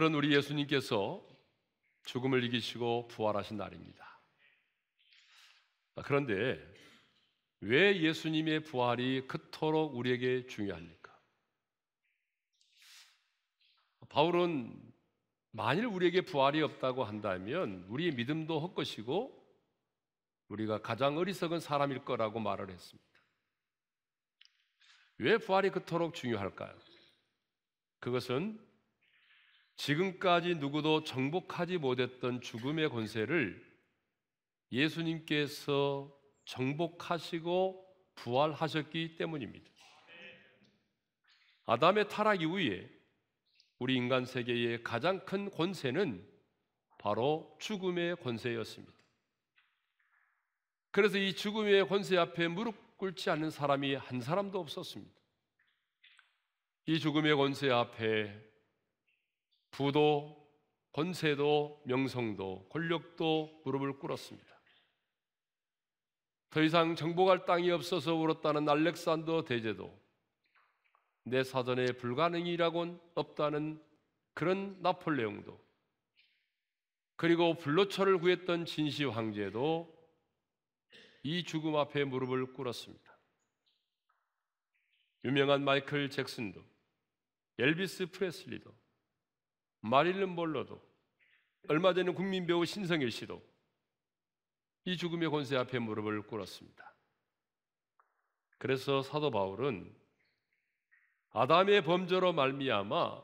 오늘은 우리 예수님께서 죽음을 이기시고 부활하신 날입니다. 아, 그런데 왜 예수님의 부활이 그토록 우리에게 중요합니까? 바울은 만일 우리에게 부활이 없다고 한다면 우리의 믿음도 헛것이고 우리가 가장 어리석은 사람일 거라고 말을 했습니다. 왜 부활이 그토록 중요할까요? 그것은 지금까지 누구도 정복하지 못했던 죽음의 권세를 예수님께서 정복하시고 부활하셨기 때문입니다. 아담의 타락 이후에 우리 인간 세계의 가장 큰 권세는 바로 죽음의 권세였습니다. 그래서 이 죽음의 권세 앞에 무릎 꿇지 않는 사람이 한 사람도 없었습니다. 이 죽음의 권세 앞에 부도, 권세도, 명성도, 권력도 무릎을 꿇었습니다. 더 이상 정복할 땅이 없어서 울었다는 알렉산더 대제도 내 사전에 불가능이라곤 없다는 그런 나폴레옹도 그리고 불로초를 구했던 진시 황제도 이 죽음 앞에 무릎을 꿇었습니다. 유명한 마이클 잭슨도 엘비스 프레슬리도 마릴른 몰로도 얼마 전에 국민 배우 신성일 씨도 이 죽음의 권세 앞에 무릎을 꿇었습니다. 그래서 사도 바울은 아담의 범죄로 말미암아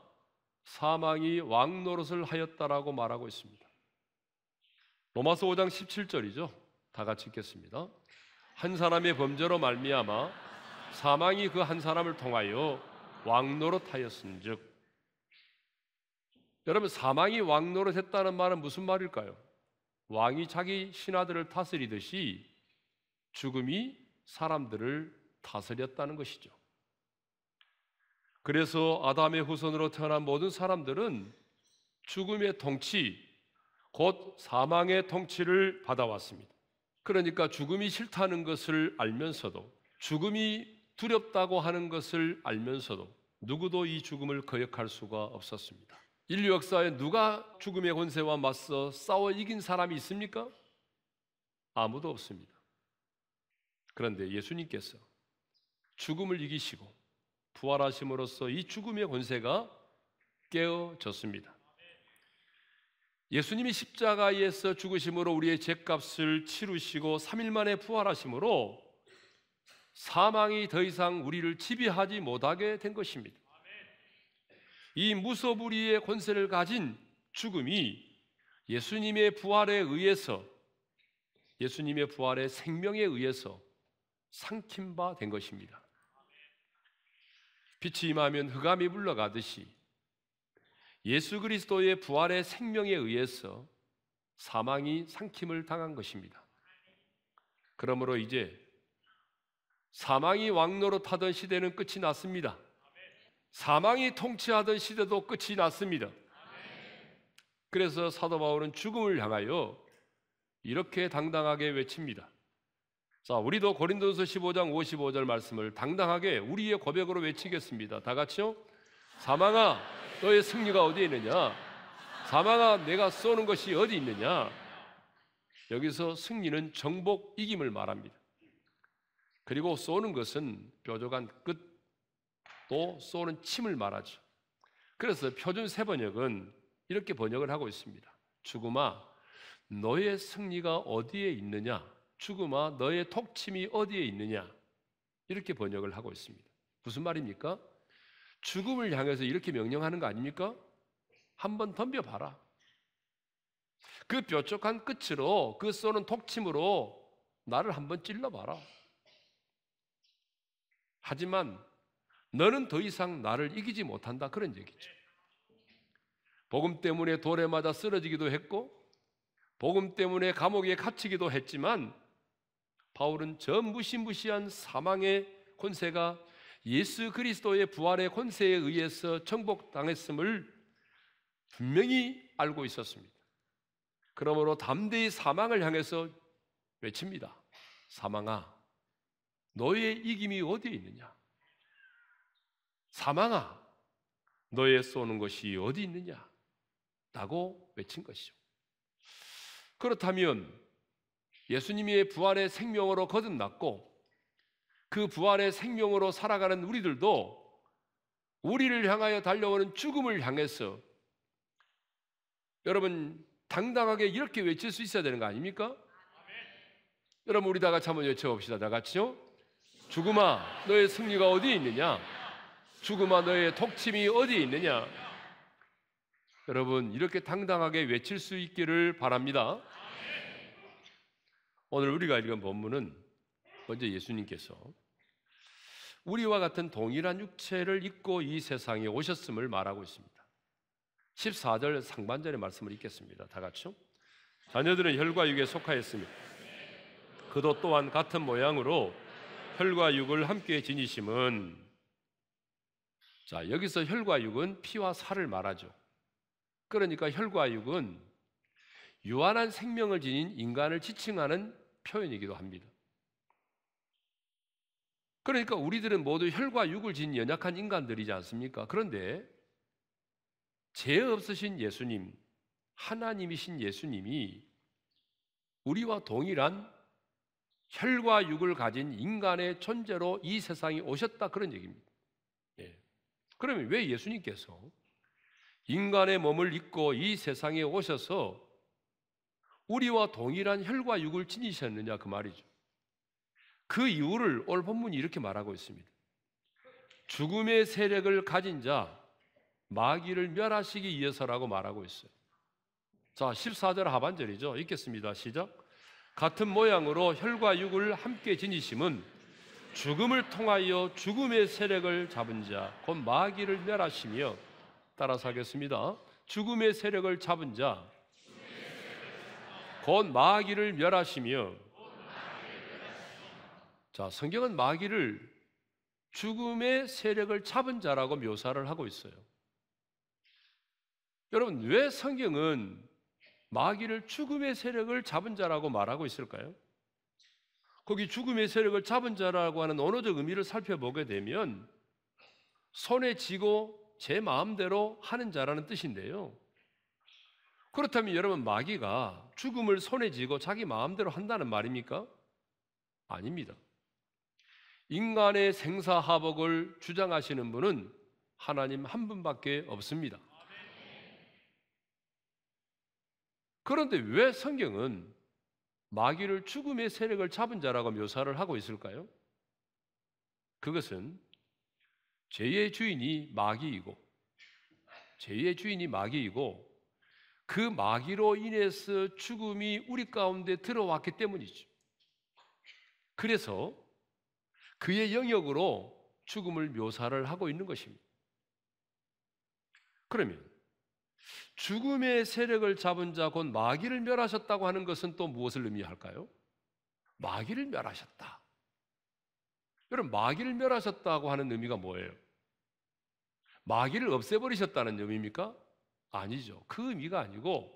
사망이 왕 노릇을 하였다라고 말하고 있습니다. 로마서 5장 17절이죠. 다 같이 읽겠습니다. 한 사람의 범죄로 말미암아 사망이 그 한 사람을 통하여 왕 노릇하였은즉 여러분 사망이 왕노릇 했다는 말은 무슨 말일까요? 왕이 자기 신하들을 다스리듯이 죽음이 사람들을 다스렸다는 것이죠. 그래서 아담의 후손으로 태어난 모든 사람들은 죽음의 통치, 곧 사망의 통치를 받아왔습니다. 그러니까 죽음이 싫다는 것을 알면서도 죽음이 두렵다고 하는 것을 알면서도 누구도 이 죽음을 거역할 수가 없었습니다. 인류 역사에 누가 죽음의 권세와 맞서 싸워 이긴 사람이 있습니까? 아무도 없습니다. 그런데 예수님께서 죽음을 이기시고 부활하심으로써 이 죽음의 권세가 깨어졌습니다. 예수님이 십자가에서 죽으심으로 우리의 죄값을 치르시고 3일 만에 부활하심으로 사망이 더 이상 우리를 지배하지 못하게 된 것입니다. 이 무소불위의 권세를 가진 죽음이 예수님의 부활에 의해서 예수님의 부활의 생명에 의해서 상킨 바된 것입니다. 빛이 임하면 흑암이 물러가듯이 예수 그리스도의 부활의 생명에 의해서 사망이 상킴을 당한 것입니다. 그러므로 이제 사망이 왕노로 타던 시대는 끝이 났습니다. 사망이 통치하던 시대도 끝이 났습니다. 그래서 사도 바울은 죽음을 향하여 이렇게 당당하게 외칩니다. 자, 우리도 고린도서 15장 55절 말씀을 당당하게 우리의 고백으로 외치겠습니다. 다 같이요. 사망아, 너의 승리가 어디 있느냐? 사망아, 내가 쏘는 것이 어디 있느냐? 여기서 승리는 정복 이김을 말합니다. 그리고 쏘는 것은 뾰족한 끝또 쏘는 침을 말하죠. 그래서 표준 세 번역은 이렇게 번역을 하고 있습니다. 죽음아, 너의 승리가 어디에 있느냐? 죽음아, 너의 톡침이 어디에 있느냐? 이렇게 번역을 하고 있습니다. 무슨 말입니까? 죽음을 향해서 이렇게 명령하는 거 아닙니까? 한번 덤벼봐라. 그 뾰족한 끝으로 그 쏘는 톡침으로 나를 한번 찔러봐라. 하지만 너는 더 이상 나를 이기지 못한다. 그런 얘기죠. 복음 때문에 돌에 맞아 쓰러지기도 했고, 복음 때문에 감옥에 갇히기도 했지만, 바울은 저 무시무시한 사망의 권세가 예수 그리스도의 부활의 권세에 의해서 청복당했음을 분명히 알고 있었습니다. 그러므로 담대히 사망을 향해서 외칩니다. 사망아, 너의 이김이 어디에 있느냐? 사망아, 너의 쏘는 것이 어디 있느냐? 라고 외친 것이죠. 그렇다면 예수님의 부활의 생명으로 거듭났고 그 부활의 생명으로 살아가는 우리들도 우리를 향하여 달려오는 죽음을 향해서 여러분 당당하게 이렇게 외칠 수 있어야 되는 거 아닙니까? 아멘. 여러분 우리 다 같이 한번 외쳐봅시다. 다 같이요. 죽음아, 너의 승리가 어디 있느냐? 죽음아 너의 독침이 어디 있느냐? 여러분 이렇게 당당하게 외칠 수 있기를 바랍니다. 오늘 우리가 읽은 본문은 먼저 예수님께서 우리와 같은 동일한 육체를 입고 이 세상에 오셨음을 말하고 있습니다. 14절 상반절의 말씀을 읽겠습니다. 다 같이요. 자녀들은 혈과 육에 속하였으며 그도 또한 같은 모양으로 혈과 육을 함께 지니심은 자, 여기서 혈과 육은 피와 살을 말하죠. 그러니까 혈과 육은 유한한 생명을 지닌 인간을 지칭하는 표현이기도 합니다. 그러니까 우리들은 모두 혈과 육을 지닌 연약한 인간들이지 않습니까? 그런데 죄 없으신 예수님, 하나님이신 예수님이 우리와 동일한 혈과 육을 가진 인간의 존재로 이 세상에 오셨다 그런 얘기입니다. 그러면 왜 예수님께서 인간의 몸을 입고 이 세상에 오셔서 우리와 동일한 혈과 육을 지니셨느냐 그 말이죠. 그 이유를 오늘 본문이 이렇게 말하고 있습니다. 죽음의 세력을 가진 자 마귀를 멸하시기 위해서라고 말하고 있어요. 자, 14절 하반절이죠. 읽겠습니다. 시작. 같은 모양으로 혈과 육을 함께 지니심은 죽음을 통하여 죽음의 세력을 잡은 자, 곧 마귀를 멸하시며 따라서 하겠습니다. 죽음의 세력을 잡은 자, 곧 마귀를 멸하시며 자, 성경은 마귀를 죽음의 세력을 잡은 자라고 묘사를 하고 있어요. 여러분, 왜 성경은 마귀를 죽음의 세력을 잡은 자라고 말하고 있을까요? 거기 죽음의 세력을 잡은 자라고 하는 언어적 의미를 살펴보게 되면 손에 쥐고 제 마음대로 하는 자라는 뜻인데요. 그렇다면 여러분 마귀가 죽음을 손에 쥐고 자기 마음대로 한다는 말입니까? 아닙니다. 인간의 생사하복을 주장하시는 분은 하나님 한 분밖에 없습니다. 그런데 왜 성경은 마귀를 죽음의 세력을 잡은 자라고 묘사를 하고 있을까요? 그것은 죄의 주인이 마귀이고 죄의 주인이 마귀이고 그 마귀로 인해서 죽음이 우리 가운데 들어왔기 때문이죠. 그래서 그의 영역으로 죽음을 묘사를 하고 있는 것입니다. 그러면 죽음의 세력을 잡은 자 곧 마귀를 멸하셨다고 하는 것은 또 무엇을 의미할까요? 마귀를 멸하셨다. 여러분 마귀를 멸하셨다고 하는 의미가 뭐예요? 마귀를 없애버리셨다는 의미입니까? 아니죠. 그 의미가 아니고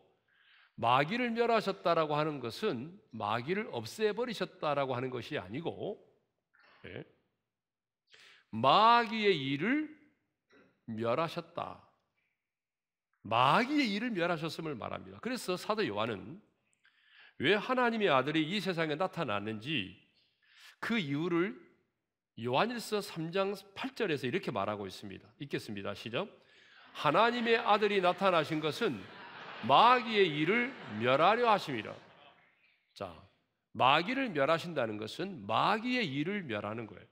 마귀를 멸하셨다라고 하는 것은 마귀를 없애버리셨다라고 하는 것이 아니고 예? 마귀의 일을 멸하셨다. 마귀의 일을 멸하셨음을 말합니다. 그래서 사도 요한은 왜 하나님의 아들이 이 세상에 나타났는지 그 이유를 요한일서 3장 8절에서 이렇게 말하고 있습니다. 읽겠습니다. 시작. 하나님의 아들이 나타나신 것은 마귀의 일을 멸하려 하심이라. 자, 마귀를 멸하신다는 것은 마귀의 일을 멸하는 거예요.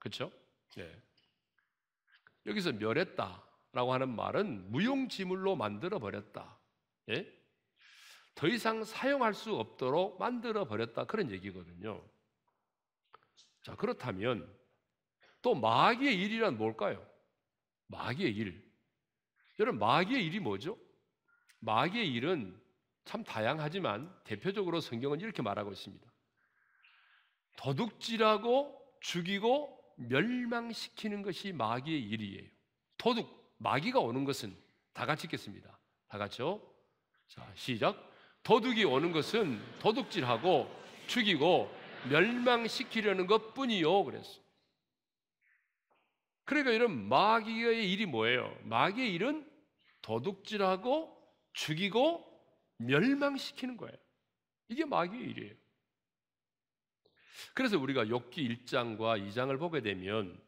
그렇죠? 네. 여기서 멸했다. 라고 하는 말은 무용지물로 만들어 버렸다. 예? 더 이상 사용할 수 없도록 만들어 버렸다. 그런 얘기거든요. 자, 그렇다면 또 마귀의 일이란 뭘까요? 마귀의 일. 여러분, 마귀의 일이 뭐죠? 마귀의 일은 참 다양하지만 대표적으로 성경은 이렇게 말하고 있습니다. 도둑질하고 죽이고 멸망시키는 것이 마귀의 일이에요. 도둑, 마귀가 오는 것은 다 같이 읽겠습니다. 다 같이요. 자, 시작. 도둑이 오는 것은 도둑질하고 죽이고 멸망시키려는 것 뿐이요. 그랬어. 그러니까 이런 마귀의 일이 뭐예요? 마귀의 일은 도둑질하고 죽이고 멸망시키는 거예요. 이게 마귀의 일이에요. 그래서 우리가 욕기 1장과 2장을 보게 되면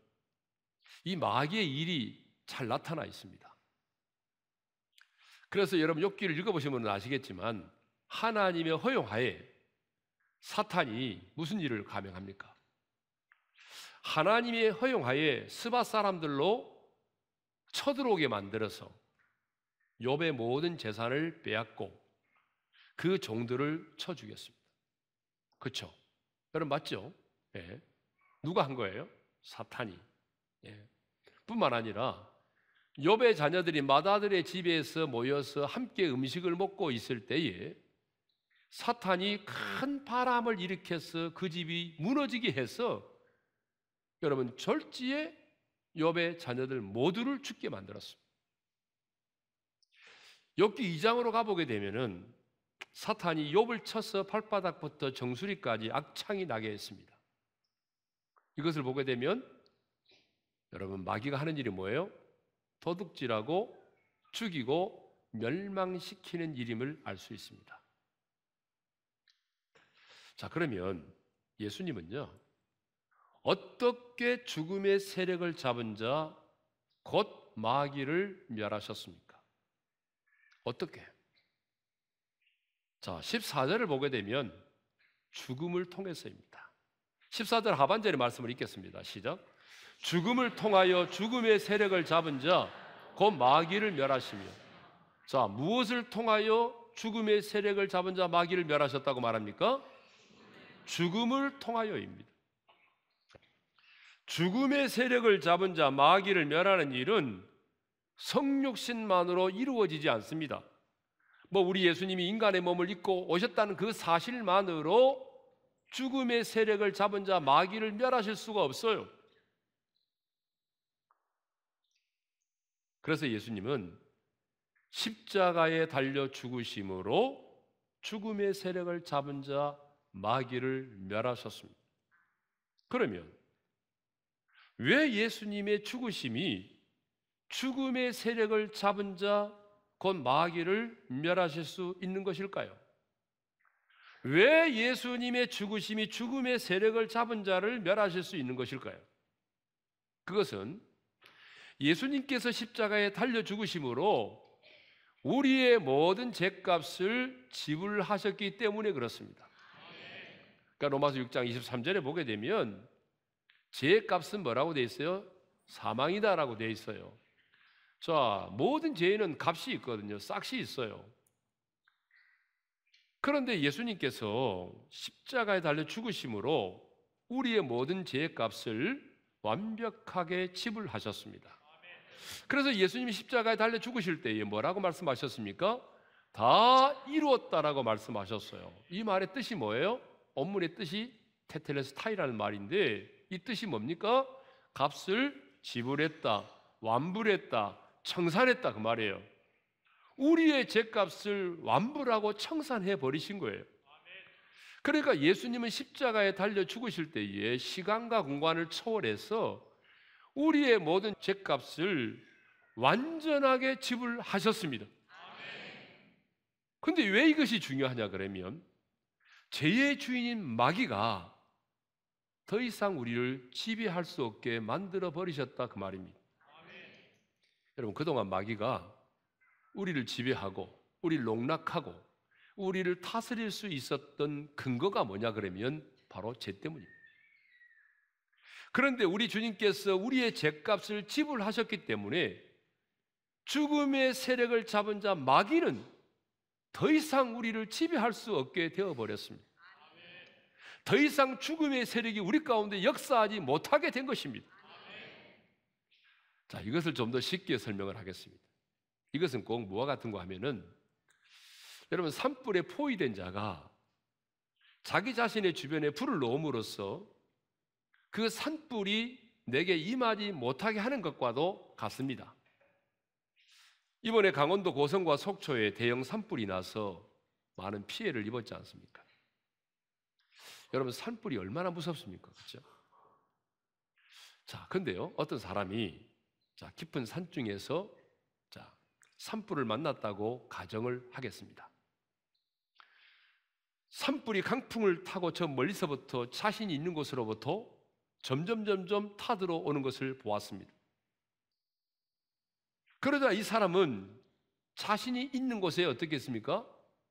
이 마귀의 일이 잘 나타나 있습니다. 그래서 여러분 욥기를 읽어보시면 아시겠지만 하나님의 허용하에 사탄이 무슨 일을 감행합니까? 하나님의 허용하에 스바 사람들로 쳐들어오게 만들어서 욥의 모든 재산을 빼앗고 그 종들을 쳐 죽였습니다. 그렇죠? 여러분 맞죠? 예. 누가 한 거예요? 사탄이. 예. 뿐만 아니라 욥의 자녀들이 마다들의 집에서 모여서 함께 음식을 먹고 있을 때에 사탄이 큰 바람을 일으켜서 그 집이 무너지게 해서 여러분 절지에 욥의 자녀들 모두를 죽게 만들었습니다. 욥기 2장으로 가보게 되면은 사탄이 욥을 쳐서 발바닥부터 정수리까지 악창이 나게 했습니다. 이것을 보게 되면 여러분 마귀가 하는 일이 뭐예요? 도둑질하고 죽이고 멸망시키는 일임을 알 수 있습니다. 자, 그러면 예수님은요, 어떻게 죽음의 세력을 잡은 자, 곧 마귀를 멸하셨습니까? 어떻게? 자, 14절을 보게 되면 죽음을 통해서입니다. 14절 하반절의 말씀을 읽겠습니다. 시작. 죽음을 통하여 죽음의 세력을 잡은 자, 곧 마귀를 멸하시며. 자, 무엇을 통하여 죽음의 세력을 잡은 자 마귀를 멸하셨다고 말합니까? 죽음을 통하여입니다. 죽음의 세력을 잡은 자 마귀를 멸하는 일은 성육신만으로 이루어지지 않습니다. 뭐 우리 예수님이 인간의 몸을 입고 오셨다는 그 사실만으로 죽음의 세력을 잡은 자 마귀를 멸하실 수가 없어요. 그래서 예수님은 십자가에 달려 죽으심으로 죽음의 세력을 잡은 자 마귀를 멸하셨습니다. 그러면 왜 예수님의 죽으심이 죽음의 세력을 잡은 자, 곧 마귀를 멸하실 수 있는 것일까요? 왜 예수님의 죽으심이 죽음의 세력을 잡은 자를 멸하실 수 있는 것일까요? 그것은 예수님께서 십자가에 달려 죽으심으로 우리의 모든 죄값을 지불하셨기 때문에 그렇습니다. 그러니까 로마서 6장 23절에 보게 되면 죄값은 뭐라고 돼 있어요? 사망이다라고 돼 있어요. 자, 모든 죄에는 값이 있거든요. 싹시 있어요. 그런데 예수님께서 십자가에 달려 죽으심으로 우리의 모든 죄의 값을 완벽하게 지불하셨습니다. 그래서 예수님이 십자가에 달려 죽으실 때에 뭐라고 말씀하셨습니까? 다 이루었다라고 말씀하셨어요. 이 말의 뜻이 뭐예요? 원문의 뜻이 테텔레스타이라는 말인데 이 뜻이 뭡니까? 값을 지불했다, 완불했다, 청산했다 그 말이에요. 우리의 죄값을 완불하고 청산해 버리신 거예요. 그러니까 예수님은 십자가에 달려 죽으실 때에 시간과 공간을 초월해서 우리의 모든 죄값을 완전하게 지불하셨습니다. 근데 왜 이것이 중요하냐 그러면 죄의 주인인 마귀가 더 이상 우리를 지배할 수 없게 만들어 버리셨다 그 말입니다. 여러분 그동안 마귀가 우리를 지배하고 우리를 농락하고 우리를 다스릴 수 있었던 근거가 뭐냐 그러면 바로 죄 때문입니다. 그런데 우리 주님께서 우리의 죄값을 지불하셨기 때문에 죽음의 세력을 잡은 자 마귀는 더 이상 우리를 지배할 수 없게 되어 버렸습니다. 더 이상 죽음의 세력이 우리 가운데 역사하지 못하게 된 것입니다. 자, 이것을 좀 더 쉽게 설명을 하겠습니다. 이것은 꼭 무와 같은 거 하면은 여러분 산불에 포위된 자가 자기 자신의 주변에 불을 놓음으로써 그 산불이 내게 임하지 못하게 하는 것과도 같습니다. 이번에 강원도 고성과 속초에 대형 산불이 나서 많은 피해를 입었지 않습니까? 여러분 산불이 얼마나 무섭습니까? 그렇죠? 자, 근데요. 어떤 사람이 자, 깊은 산중에서 자, 산불을 만났다고 가정을 하겠습니다. 산불이 강풍을 타고 저 멀리서부터 자신이 있는 곳으로부터 점점 점점 타들어 오는 것을 보았습니다. 그러자 이 사람은 자신이 있는 곳에 어떻게 했습니까?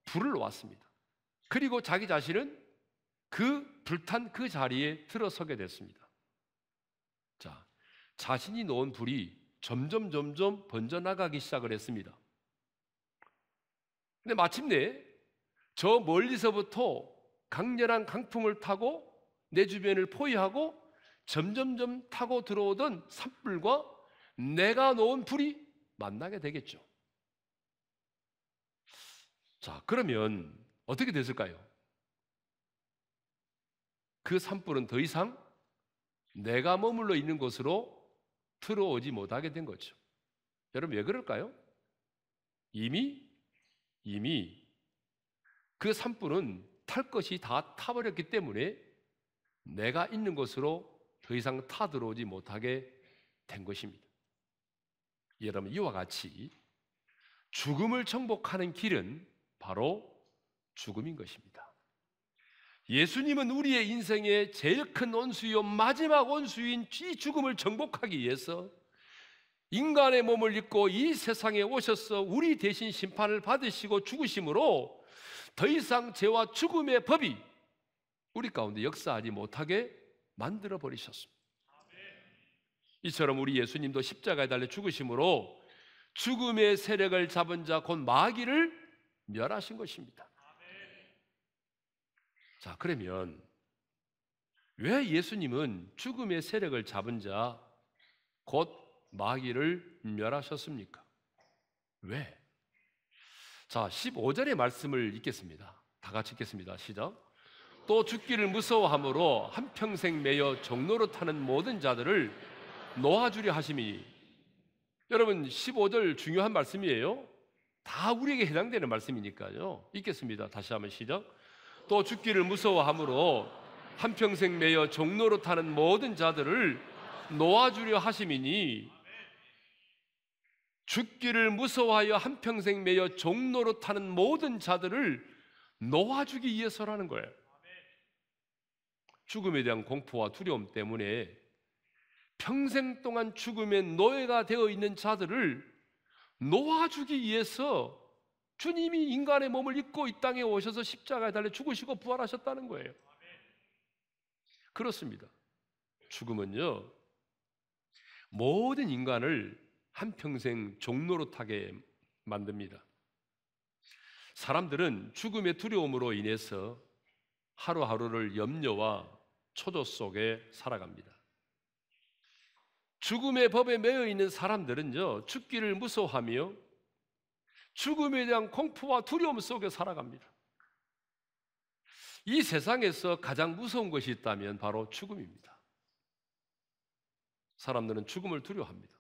불을 놓았습니다. 그리고 자기 자신은 그 불탄 그 자리에 들어서게 됐습니다. 자, 자신이 놓은 불이 점점 점점 번져나가기 시작을 했습니다. 근데 마침내 저 멀리서부터 강렬한 강풍을 타고 내 주변을 포위하고 점점점 타고 들어오던 산불과 내가 놓은 불이 만나게 되겠죠. 자, 그러면 어떻게 됐을까요? 그 산불은 더 이상 내가 머물러 있는 곳으로 들어오지 못하게 된 거죠. 여러분, 왜 그럴까요? 이미, 이미 그 산불은 탈 것이 다 타버렸기 때문에 내가 있는 곳으로 더 이상 타들어오지 못하게 된 것입니다. 여러분 이와 같이 죽음을 정복하는 길은 바로 죽음인 것입니다. 예수님은 우리의 인생의 제일 큰 원수요 마지막 원수인 이 죽음을 정복하기 위해서 인간의 몸을 입고 이 세상에 오셔서 우리 대신 심판을 받으시고 죽으심으로 더 이상 죄와 죽음의 법이 우리 가운데 역사하지 못하게 만들어 버리셨습니다. 이처럼 우리 예수님도 십자가에 달려 죽으심으로 죽음의 세력을 잡은 자 곧 마귀를 멸하신 것입니다. 자, 그러면 왜 예수님은 죽음의 세력을 잡은 자 곧 마귀를 멸하셨습니까? 왜? 자, 15절의 말씀을 읽겠습니다. 다 같이 읽겠습니다. 시작. 또 죽기를 무서워함으로 한평생 매여 종로로 타는 모든 자들을 놓아주려 하심이 여러분 15절 중요한 말씀이에요. 다 우리에게 해당되는 말씀이니까요. 읽겠습니다. 다시 한번 시작. 또 죽기를 무서워함으로 한평생 매여 종로로 타는 모든 자들을 놓아주려 하심이니 죽기를 무서워하여 한평생 매여 종로로 타는 모든 자들을 놓아주기 위해서라는 거예요. 죽음에 대한 공포와 두려움 때문에 평생 동안 죽음의 노예가 되어 있는 자들을 놓아주기 위해서 주님이 인간의 몸을 입고 이 땅에 오셔서 십자가에 달려 죽으시고 부활하셨다는 거예요. 그렇습니다. 죽음은요, 모든 인간을 한평생 종로릇하게 만듭니다. 사람들은 죽음의 두려움으로 인해서 하루하루를 염려와 초조 속에 살아갑니다. 죽음의 법에 매여 있는 사람들은요, 죽기를 무서워하며 죽음에 대한 공포와 두려움 속에 살아갑니다. 이 세상에서 가장 무서운 것이 있다면 바로 죽음입니다. 사람들은 죽음을 두려워합니다.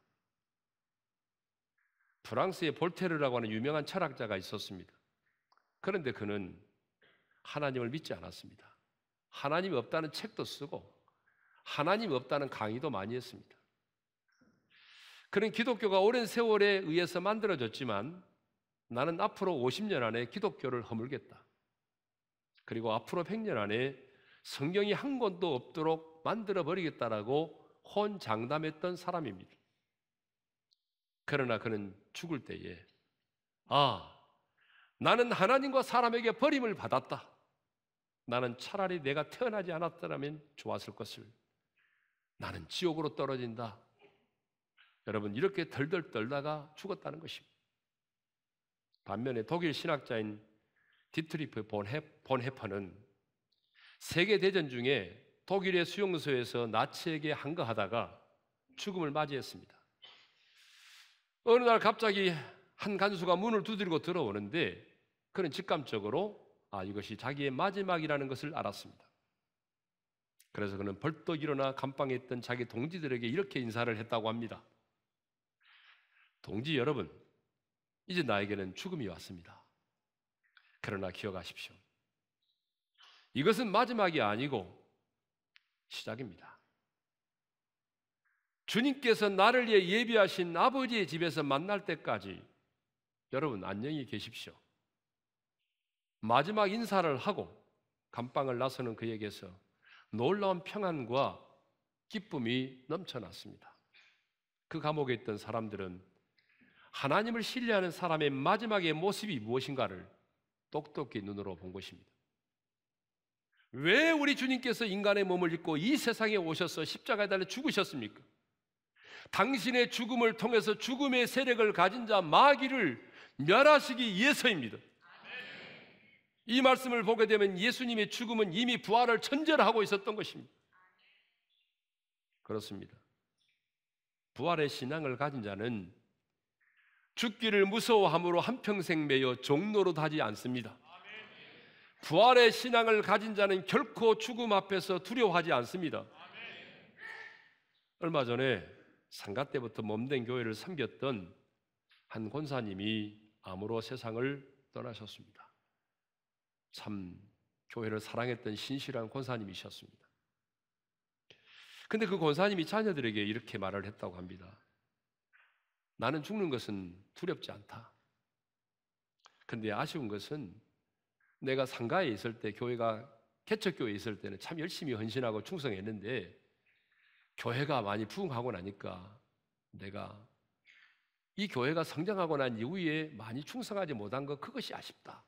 프랑스의 볼테르라고 하는 유명한 철학자가 있었습니다. 그런데 그는 하나님을 믿지 않았습니다. 하나님이 없다는 책도 쓰고 하나님이 없다는 강의도 많이 했습니다. 그런 기독교가 오랜 세월에 의해서 만들어졌지만 나는 앞으로 50년 안에 기독교를 허물겠다. 그리고 앞으로 100년 안에 성경이 한 권도 없도록 만들어버리겠다라고 혼장담했던 사람입니다. 그러나 그는 죽을 때에, 아, 나는 하나님과 사람에게 버림을 받았다. 나는 차라리 내가 태어나지 않았더라면 좋았을 것을. 나는 지옥으로 떨어진다. 여러분, 이렇게 덜덜 떨다가 죽었다는 것입니다. 반면에 독일 신학자인 디트리프 본헤, 본헤퍼는 세계대전 중에 독일의 수용소에서 나치에게 한거하다가 죽음을 맞이했습니다. 어느 날 갑자기 한 간수가 문을 두드리고 들어오는데 그는 직감적으로 아, 이것이 자기의 마지막이라는 것을 알았습니다. 그래서 그는 벌떡 일어나 감방에 있던 자기 동지들에게 이렇게 인사를 했다고 합니다. 동지 여러분, 이제 나에게는 죽음이 왔습니다. 그러나 기억하십시오. 이것은 마지막이 아니고 시작입니다. 주님께서 나를 위해 예비하신 아버지의 집에서 만날 때까지 여러분 안녕히 계십시오. 마지막 인사를 하고 감방을 나서는 그에게서 놀라운 평안과 기쁨이 넘쳐났습니다. 그 감옥에 있던 사람들은 하나님을 신뢰하는 사람의 마지막의 모습이 무엇인가를 똑똑히 눈으로 본 것입니다. 왜 우리 주님께서 인간의 몸을 입고 이 세상에 오셔서 십자가에 달려 죽으셨습니까? 당신의 죽음을 통해서 죽음의 세력을 가진 자 마귀를 멸하시기 위해서입니다. 이 말씀을 보게 되면 예수님의 죽음은 이미 부활을 천절하고 있었던 것입니다. 그렇습니다. 부활의 신앙을 가진 자는 죽기를 무서워함으로 한평생 매여 종로로 다지 않습니다. 부활의 신앙을 가진 자는 결코 죽음 앞에서 두려워하지 않습니다. 얼마 전에 상가 때부터 몸된 교회를 섬겼던 한 권사님이 암으로 세상을 떠나셨습니다. 참 교회를 사랑했던 신실한 권사님이셨습니다. 근데 그 권사님이 자녀들에게 이렇게 말을 했다고 합니다. 나는 죽는 것은 두렵지 않다. 근데 아쉬운 것은 내가 상가에 있을 때 교회가 개척교회에 있을 때는 참 열심히 헌신하고 충성했는데 교회가 많이 부흥하고 나니까 내가 이 교회가 성장하고 난 이후에 많이 충성하지 못한 것 그것이 아쉽다.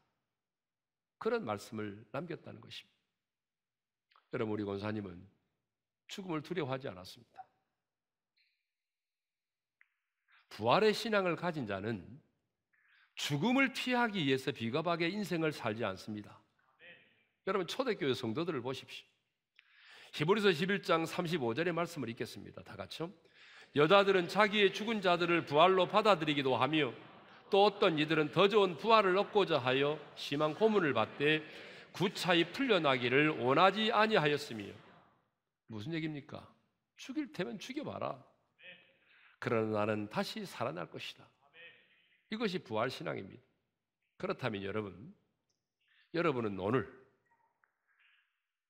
그런 말씀을 남겼다는 것입니다. 여러분, 우리 권사님은 죽음을 두려워하지 않았습니다. 부활의 신앙을 가진 자는 죽음을 피하기 위해서 비겁하게 인생을 살지 않습니다. 여러분, 초대교회 성도들을 보십시오. 히브리서 11장 35절의 말씀을 읽겠습니다. 다 같이요. 여자들은 자기의 죽은 자들을 부활로 받아들이기도 하며 또 어떤 이들은 더 좋은 부활을 얻고자 하여 심한 고문을 받되 구차히 풀려나기를 원하지 아니하였으며 무슨 얘기입니까? 죽일 테면 죽여봐라. 그러나 나는 다시 살아날 것이다. 이것이 부활 신앙입니다. 그렇다면 여러분, 여러분은 오늘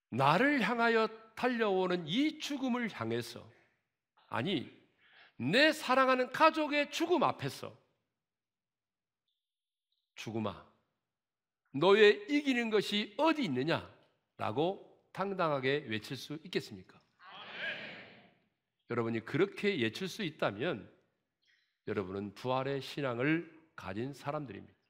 나를 향하여 달려오는 이 죽음을 향해서 아니 내 사랑하는 가족의 죽음 앞에서 죽음아, 너의 이기는 것이 어디 있느냐? 라고 당당하게 외칠 수 있겠습니까? 아멘. 여러분이 그렇게 외칠 수 있다면 여러분은 부활의 신앙을 가진 사람들입니다.